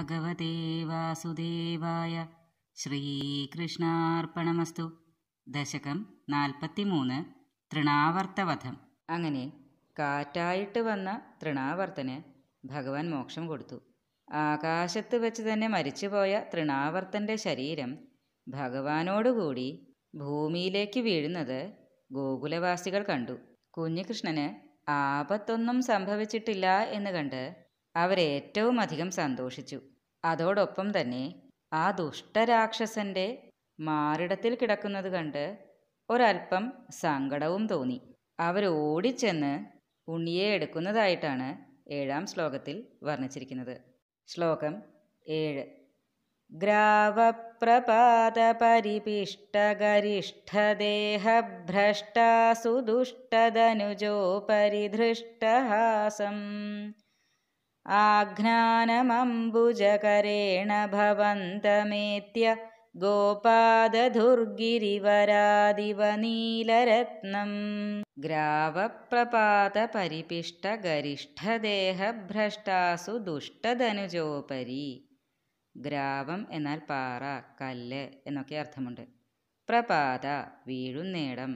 ഭഗവതേ വാസുദേവായ ശ്രീകൃഷ്ണാർപ്പണമസ്തു ദശകം നാൽപ്പത്തിമൂന്ന് തൃണാവർത്തവധം അങ്ങനെ കാറ്റായിട്ട് വന്ന തൃണാവർത്തന് ഭഗവാൻ മോക്ഷം കൊടുത്തു ആകാശത്ത് വെച്ച് തന്നെ മരിച്ചുപോയ തൃണാവർത്തൻ്റെ ശരീരം ഭഗവാനോടുകൂടി ഭൂമിയിലേക്ക് വീഴുന്നത് ഗോകുലവാസികൾ കണ്ടു കുഞ്ഞികൃഷ്ണന് ആപത്തൊന്നും സംഭവിച്ചിട്ടില്ല എന്ന് കണ്ട് അവരേറ്റവും അധികം സന്തോഷിച്ചു അതോടൊപ്പം തന്നെ ആ ദുഷ്ടരാക്ഷസന്റെ മാറിടത്തിൽ കിടക്കുന്നത് കണ്ട് ഒരൽപ്പം സങ്കടവും തോന്നി അവരോടിച്ചെന്ന് ഉണ്ണിയെ എടുക്കുന്നതായിട്ടാണ് ഏഴാം ശ്ലോകത്തിൽ വർണ്ണിച്ചിരിക്കുന്നത് ശ്ലോകം ഏഴ് ഗ്രാവപ്രപാതപരിപിഷ്ടഗരിഷ്ടദേഹഭ്രഷ്ടാസുദുഷ്ടധനുജോപരിധൃഷ്ടഹാസം आघ्नानमम्बुजकरेण भवन्तमेत्य गोपादधुर्गिरिवरादिवनीलरत्नम् ഗ്രാവപ്രപാതപരിപിഷ്ടഗരിഷ്ഠദേഹഭ്രഷ്ടാസു ദുഷ്ടധനുജോപരി ഗ്രാവം എന്നാൽ പാറ കല്ല് എന്നൊക്കെ അർത്ഥമുണ്ട് പ്രപാത വീഴുന്നേടം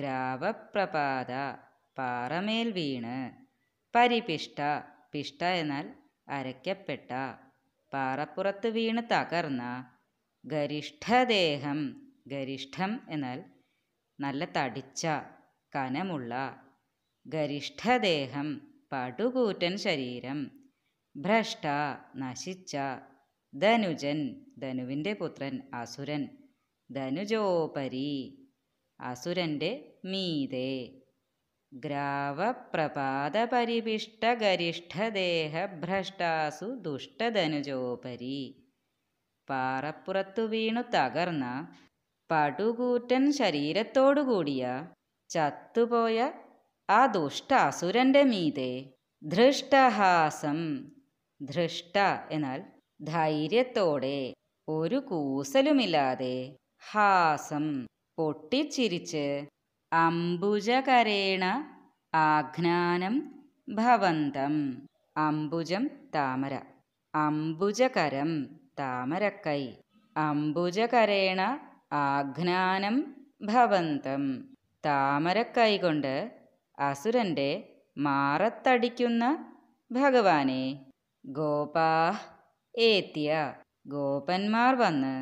ഗ്രാവപ്രപാത പാറമേൽ വീണ് പരിപിഷ്ട പിഷ്ട എന്നാൽ അരയ്ക്കപ്പെട്ട പാറപ്പുറത്ത് വീണ് തകർന്ന ഗരിഷ്ഠദേഹം ഗരിഷ്ഠം എന്നാൽ നല്ല തടിച്ച കനമുള്ള ഗരിഷ്ഠദേഹം പടുകൂറ്റൻ ശരീരം ഭ്രഷ്ട നശിച്ച ധനുജൻ ധനുവിൻ്റെ പുത്രൻ അസുരൻ ധനുജോപരി അസുരൻ്റെ മീതേ ഗ്രാവപ്രപാതപരിപിഷ്ടഗരിഷ്ഠദേഹഭ്രഷ്ടാസു ദുഷ്ടധനുജോപരി പാറപ്പുറത്തു വീണു തകർന്ന പടുകൂറ്റൻ ശരീരത്തോടുകൂടിയ ചത്തുപോയ ആ ദുഷ്ടാസുരൻ്റെ മീതെ ധൃഷ്ടഹാസം ധൃഷ്ട എന്നാൽ ധൈര്യത്തോടെ ഒരു കൂസലുമില്ലാതെ ഹാസം പൊട്ടിച്ചിരിച്ച് അംബുജകരേണ ആഘ്നാനം ഭവന്തം അംബുജം താമര അംബുജകരം താമരക്കൈ അംബുജകരേണ ആഘ്നാനം ഭവന്തം താമരക്കൈ കൊണ്ട് അസുരന്റെ മാറത്തടിക്കുന്ന ഭഗവാനെ ഗോപാ ഏത്യ ഗോപന്മാർ വന്ന്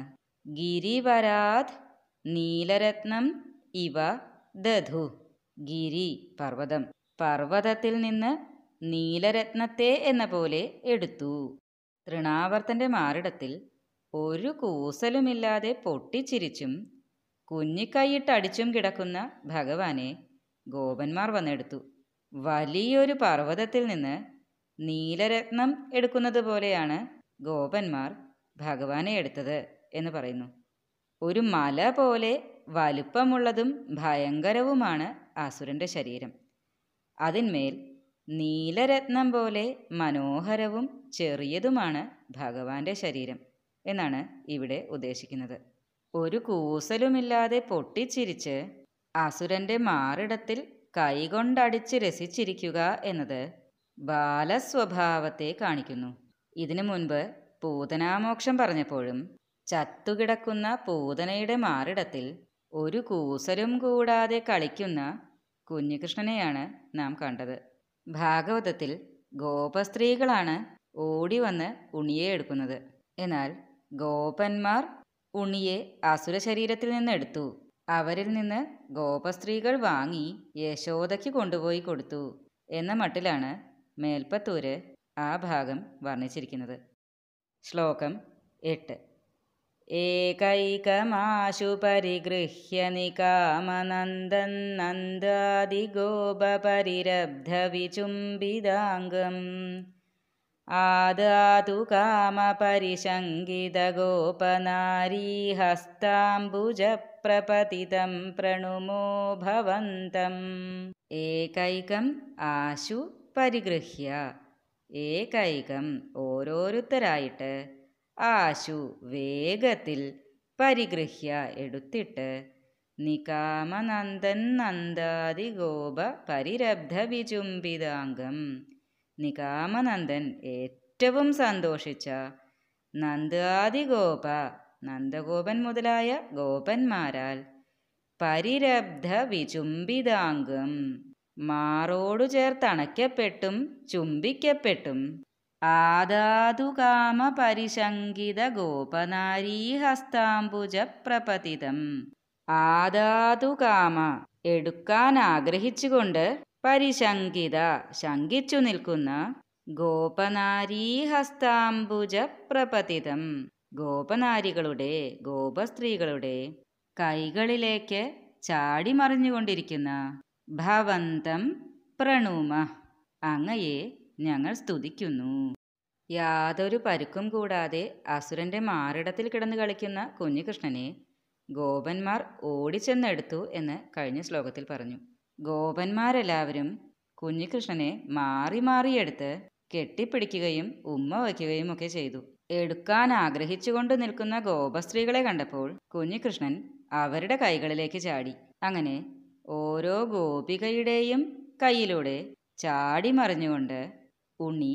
ഗിരിവരാത് നീലരത്നം ഇവ ദധു ഗിരി പർവ്വതം പർവ്വതത്തിൽ നിന്ന് നീലരത്നത്തെ എന്ന പോലെ എടുത്തു തൃണാവർത്തന്റെ മാറിടത്തിൽ ഒരു കൂസലുമില്ലാതെ പൊട്ടിച്ചിരിച്ചും കുഞ്ഞിക്കൈയിട്ടടിച്ചും കിടക്കുന്ന ഭഗവാനെ ഗോപന്മാർ വന്നെടുത്തു വലിയൊരു പർവ്വതത്തിൽ നിന്ന് നീലരത്നം എടുക്കുന്നത് പോലെയാണ് ഗോപന്മാർ ഭഗവാനെ എടുത്തത് എന്ന് പറയുന്നു ഒരു മല പോലെ വലുപ്പമുള്ളതും ഭയങ്കരവുമാണ് അസുരൻ്റെ ശരീരം അതിന്മേൽ നീലരത്നം പോലെ മനോഹരവും ചെറിയതുമാണ് ഭഗവാന്റെ ശരീരം എന്നാണ് ഇവിടെ ഉദ്ദേശിക്കുന്നത് ഒരു കൂസലുമില്ലാതെ പൊട്ടിച്ചിരിച്ച് അസുരന്റെ മാറിടത്തിൽ കൈകൊണ്ടടിച്ച് രസിച്ചിരിക്കുക എന്നത് ബാലസ്വഭാവത്തെ കാണിക്കുന്നു ഇതിനു മുൻപ് പൂതനാമോക്ഷം പറഞ്ഞപ്പോഴും ചത്തുകിടക്കുന്ന പൂതനയുടെ മാറിടത്തിൽ ഒരു കൂസരും കൂടാതെ കളിക്കുന്ന കുഞ്ഞികൃഷ്ണനെയാണ് നാം കണ്ടത് ഭാഗവതത്തിൽ ഗോപസ്ത്രീകളാണ് ഓടി വന്ന് ഉണിയെ എടുക്കുന്നത് എന്നാൽ ഗോപന്മാർ ഉണിയെ അസുര ശരീരത്തിൽ നിന്ന് എടുത്തു അവരിൽ നിന്ന് ഗോപസ്ത്രീകൾ വാങ്ങി യശോദയ്ക്ക് കൊണ്ടുപോയി കൊടുത്തു എന്ന മട്ടിലാണ് മേൽപ്പത്തൂര് ആ ഭാഗം വർണ്ണിച്ചിരിക്കുന്നത് ശ്ലോകം എട്ട് ഏകൈകമാശു പരിഗൃഹ്യ നികാമനന്ദന്നന്ദാദിഗോപരിരബ്ധവിചുംബിതാംഗം ആദാതു കാമപരിശങ്കിതഗോപനാരീഹസ്താംബുജപ്രപതിതം പ്രണുമോ ഭവന്തം ഏകൈകം ആശു പരിഗൃഹ്യ ഏകൈകം ഓരോരുത്തരായിട്ട് ആശു വേഗത്തിൽ പരിഗൃഹ്യ എടുത്തിട്ട് നികാമനന്ദൻ നന്ദാതി ഗോപ പരിരബ്ധ വിചുംബിതാംഗം നികാമനന്ദൻ ഏറ്റവും സന്തോഷിച്ച നന്ദാതി ഗോപ നന്ദഗോപൻ മുതലായ ഗോപന്മാരാൽ പരിരബ്ധ വിചുംബിതാംഗം മാറോടു ചേർത്തണയ്ക്കപ്പെട്ടും ചുംബിക്കപ്പെട്ടും ആദാതുകാമപരിശങ്കിത ഗോപനാരീഹസ്താംബുജ പ്രപതിതം ആദാതുകാമ എടുക്കാൻ ആഗ്രഹിച്ചുകൊണ്ട് പരിശങ്കിത ശങ്കിച്ചു നിൽക്കുന്ന ഗോപനാരീഹസ്താംബുജ പ്രപതിതം ഗോപനാരികളുടെ ഗോപസ്ത്രീകളുടെ കൈകളിലേക്ക് ചാടി മറിഞ്ഞുകൊണ്ടിരിക്കുന്ന ഭവന്തം പ്രണുമ അങ്ങയെ ഞങ്ങൾ സ്തുതിക്കുന്നു യാതൊരു പരുക്കും കൂടാതെ അസുരന്റെ മാറിടത്തിൽ കിടന്ന് കളിക്കുന്ന കുഞ്ഞുകൃഷ്ണനെ ഗോപന്മാർ ഓടിച്ചെന്നെടുത്തു എന്ന് കഴിഞ്ഞ ശ്ലോകത്തിൽ പറഞ്ഞു ഗോപന്മാരെല്ലാവരും കുഞ്ഞുകൃഷ്ണനെ മാറി മാറിയെടുത്ത് കെട്ടിപ്പിടിക്കുകയും ഉമ്മ വയ്ക്കുകയും ഒക്കെ ചെയ്തു എടുക്കാൻ ആഗ്രഹിച്ചുകൊണ്ട് നിൽക്കുന്ന ഗോപസ്ത്രീകളെ കണ്ടപ്പോൾ കുഞ്ഞുകൃഷ്ണൻ അവരുടെ കൈകളിലേക്ക് ചാടി അങ്ങനെ ഓരോ ഗോപികയുടെയും കൈയിലൂടെ ചാടി മറിഞ്ഞുകൊണ്ട് ഉണ്ണി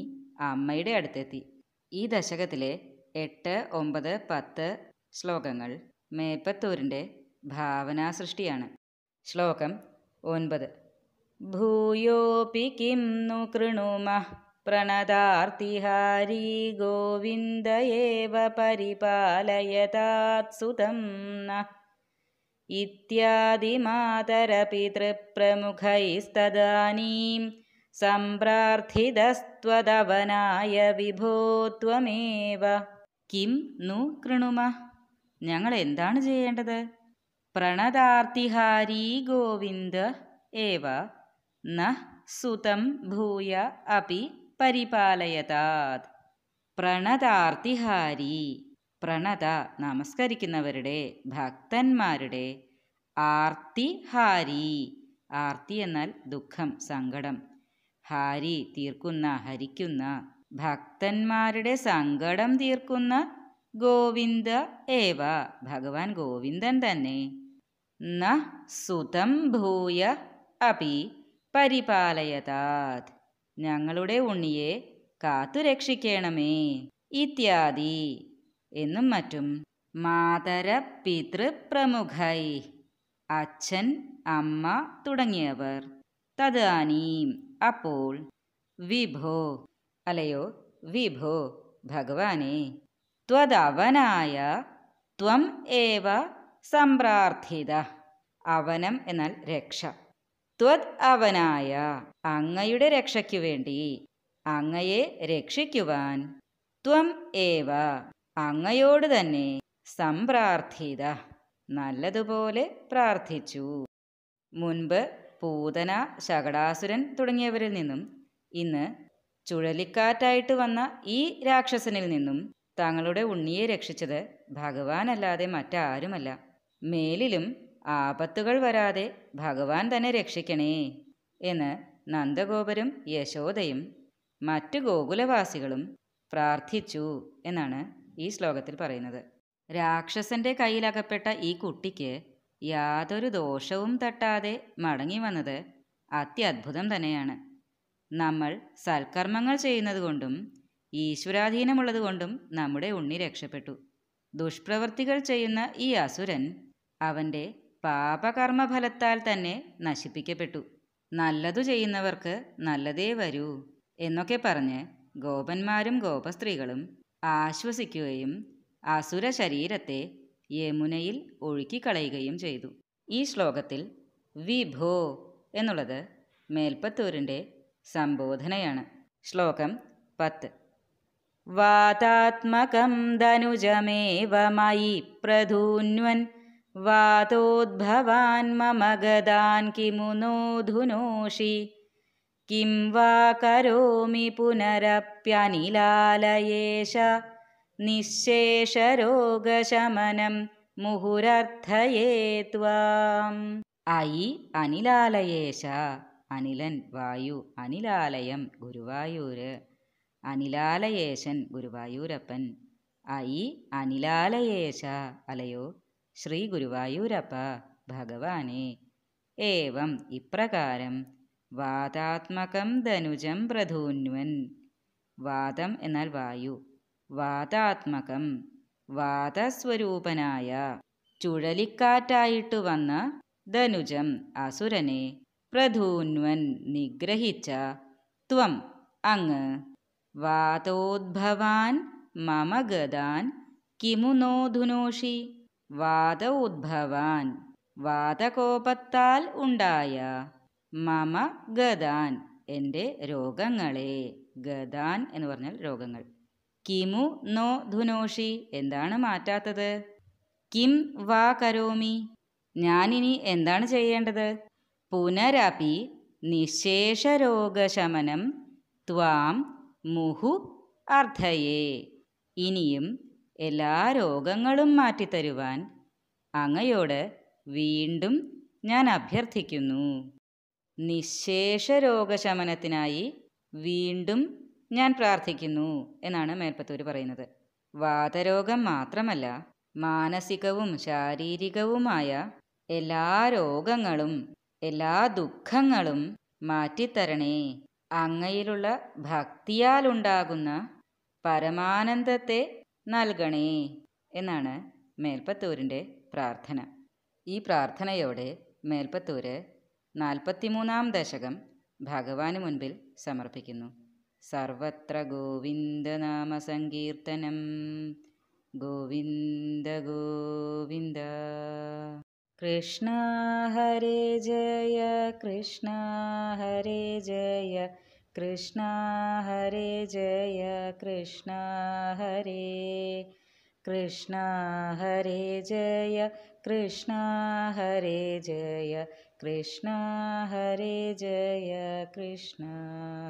അമ്മയുടെ അടുത്തെത്തി ഈ ദശകത്തിലെ എട്ട് ഒമ്പത് പത്ത് ശ്ലോകങ്ങൾ മേപ്പത്തൂരിൻ്റെ ഭാവനാ സൃഷ്ടിയാണ് ശ്ലോകം ഒൻപത് ഭൂയോപി കിം നു കൃണുമ പ്രണതാർത്തിഹാരി ഗോവിന്ദയേവ പരിപാലയതാത്സുതം ന ഇത്യാദിമാതരപിതൃപ്രമുഖൈസ്തദാനീം സമ്പ്രാർത്ഥിതസ്ത്വതവനായ വിഭോത്വമേവ കിം നു കൃണുമ ഞങ്ങൾ എന്താണ് ചെയ്യേണ്ടത് പ്രണതാർത്തിഹാരീ ഗോവിന്ദ ഏവ ന സുതം ഭൂയ അപി പരിപാലയതാത് പ്രണതാർത്തിഹാരി പ്രണത നമസ്കരിക്കുന്നവരുടെ ഭക്തന്മാരുടെ ആർത്തിഹാരി ആർത്തി എന്നാൽ ദുഃഖം സങ്കടം ഹാരി തീർക്കുന്ന ഹരിക്കുന്ന ഭക്തന്മാരുടെ സങ്കടം തീർക്കുന്ന ഗോവിന്ദ ഏവ ഭഗവാൻ ഗോവിന്ദൻ തന്നെ ന സുതം ഭൂയ അപി പരിപാലയതാത് ഞങ്ങളുടെ ഉണ്ണിയെ കാത്തു രക്ഷിക്കണമേ ഇത്യാദി എന്നും മറ്റും മാതര പിതൃപ്രമുഖൈ അച്ഛൻ അമ്മ തുടങ്ങിയവർ തദാനീം അപ്പോൾ വിഭോ അലയോ വിഭോ ഭഗവാനെ ത്വതവനായ ത്വം ഏവ സമ്പ്രാർത്ഥിത അവനം എന്നാൽ രക്ഷ ത്വദ് അവനായ അങ്ങയുടെ രക്ഷയ്ക്കു വേണ്ടി അങ്ങയെ രക്ഷിക്കുവാൻ ത്വം ഏവ അങ്ങയോട് തന്നെ സമ്പ്രാർത്ഥിത നല്ലതുപോലെ പ്രാർത്ഥിച്ചു മുൻപ് പൂതന ശകടാസുരൻ തുടങ്ങിയവരിൽ നിന്നും ഇന്ന് ചുഴലിക്കാറ്റായിട്ട് വന്ന ഈ രാക്ഷസനിൽ നിന്നും തങ്ങളുടെ ഉണ്ണിയെ രക്ഷിച്ചത് ഭഗവാനല്ലാതെ മറ്റാരുമല്ല മേലിലും ആപത്തുകൾ വരാതെ ഭഗവാൻ തന്നെ രക്ഷിക്കണേ എന്ന് നന്ദഗോപരും യശോദയും മറ്റ് ഗോകുലവാസികളും പ്രാർത്ഥിച്ചു എന്നാണ് ഈ ശ്ലോകത്തിൽ പറയുന്നത് രാക്ഷസന്റെ കയ്യിലകപ്പെട്ട ഈ കുട്ടിക്ക് യാതൊരു ദോഷവും തട്ടാതെ മടങ്ങി വന്നത് അത്യത്ഭുതം തന്നെയാണ് നമ്മൾ സൽക്കർമ്മങ്ങൾ ചെയ്യുന്നത് കൊണ്ടും ഈശ്വരാധീനമുള്ളത് കൊണ്ടും നമ്മുടെ ഉണ്ണി രക്ഷപ്പെട്ടു ദുഷ്പ്രവൃത്തികൾ ചെയ്യുന്ന ഈ അസുരൻ അവൻ്റെ പാപകർമ്മഫലത്താൽ തന്നെ നശിപ്പിക്കപ്പെട്ടു നല്ലതു ചെയ്യുന്നവർക്ക് നല്ലതേ വരൂ എന്നൊക്കെ പറഞ്ഞ് ഗോപന്മാരും ഗോപസ്ത്രീകളും ആശ്വസിക്കുകയും അസുര ശരീരത്തെ യമുനയിൽ ഒഴുക്കിക്കളയുകയും ചെയ്തു ഈ ശ്ലോകത്തിൽ വിഭോ എന്നുള്ളത് മേൽപ്പത്തൂരിൻ്റെ സംബോധനയാണ് ശ്ലോകം പത്ത് വാതാത്മകം ധനുജമേവമായി പ്രധൂന്വൻ വാതോദ്ഭവാൻ മമഗതാൻ കിമുനോധുനോഷി കിം വാ കരോമി പുനരപ്യനിലാലയേശ നിശേഷരോഗശമനം മുഹുരർത്ഥയേ ഐ അനിലാലയേശ അനിലൻ വായു അനിലാലയം ഗുരുവായൂര് അനിലാലയേശൻ ഗുരുവായൂരപ്പൻ ഐ അനിലാലയേശ അലയോ ശ്രീ ഗുരുവായൂരപ്പ ഭഗവാനെ ഏവം ഇപ്രകാരം വാതാത്മകം ധനുജം പ്രധൂന്വൻ വാദം എന്നാൽ വായു വാതാത്മകം വാതസ്വരൂപനായ ചുഴലിക്കാറ്റായിട്ട് വന്ന ധനുജം അസുരനെ പ്രധൂന്വൻ നിഗ്രഹിച്ച ത്വം അങ്ങ് വാതോദ്ഭവാൻ മമ ഗതാൻ കിമുനോധുനോഷി വാതോദ്ഭവാൻ വാതകോപത്താൽ ഉണ്ടായ മമ ഗതാൻ എൻ്റെ രോഗങ്ങളെ ഗതാൻ എന്ന് പറഞ്ഞാൽ രോഗങ്ങൾ കിമു നോ ധുനോഷി എന്താണ് മാറ്റാത്തത് കിം വാ കരോമി ഞാനിനി എന്താണ് ചെയ്യേണ്ടത് പുനരപി രോഗശമനം ത്വാം മുഹു അർദ്ധയേ ഇനിയും എല്ലാ രോഗങ്ങളും മാറ്റിത്തരുവാൻ അങ്ങയോട് വീണ്ടും ഞാൻ അഭ്യർത്ഥിക്കുന്നു നിശേഷ രോഗശമനത്തിനായി വീണ്ടും ഞാൻ പ്രാർത്ഥിക്കുന്നു എന്നാണ് മേൽപ്പത്തൂർ പറയുന്നത് വാതരോഗം മാത്രമല്ല മാനസികവും ശാരീരികവുമായ എല്ലാ രോഗങ്ങളും എല്ലാ ദുഃഖങ്ങളും മാറ്റിത്തരണേ അങ്ങയിലുള്ള ഭക്തിയാലുണ്ടാകുന്ന പരമാനന്ദത്തെ നൽകണേ എന്നാണ് മേൽപ്പത്തൂരിൻ്റെ പ്രാർത്ഥന ഈ പ്രാർത്ഥനയോടെ മേൽപ്പത്തൂര് നാൽപ്പത്തിമൂന്നാം ദശകം ഭഗവാന് മുൻപിൽ സമർപ്പിക്കുന്നു सर्वत्र गोविन्दनामसङ्कीर्तनं गोविन्द कृष्ण हरे जय कृष्ण हरे जय कृष्णा हरे जय कृष्ण हरे कृष्ण हरे जय कृष्णा हरे जय कृष्ण हरे जय कृष्ण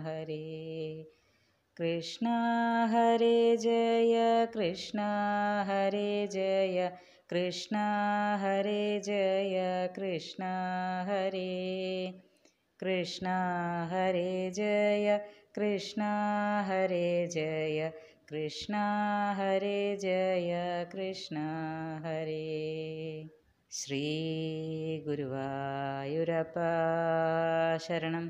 हरे कृष्ण हरे जय कृष्ण हरे जय कृष्ण हरे जय कृष्ण हरे कृष्ण हरे जय कृष्ण हरे जय कृष्ण हरे जय कृष्ण हरे ശ്രീ ഗുരുവായൂരപ്പ ശരണം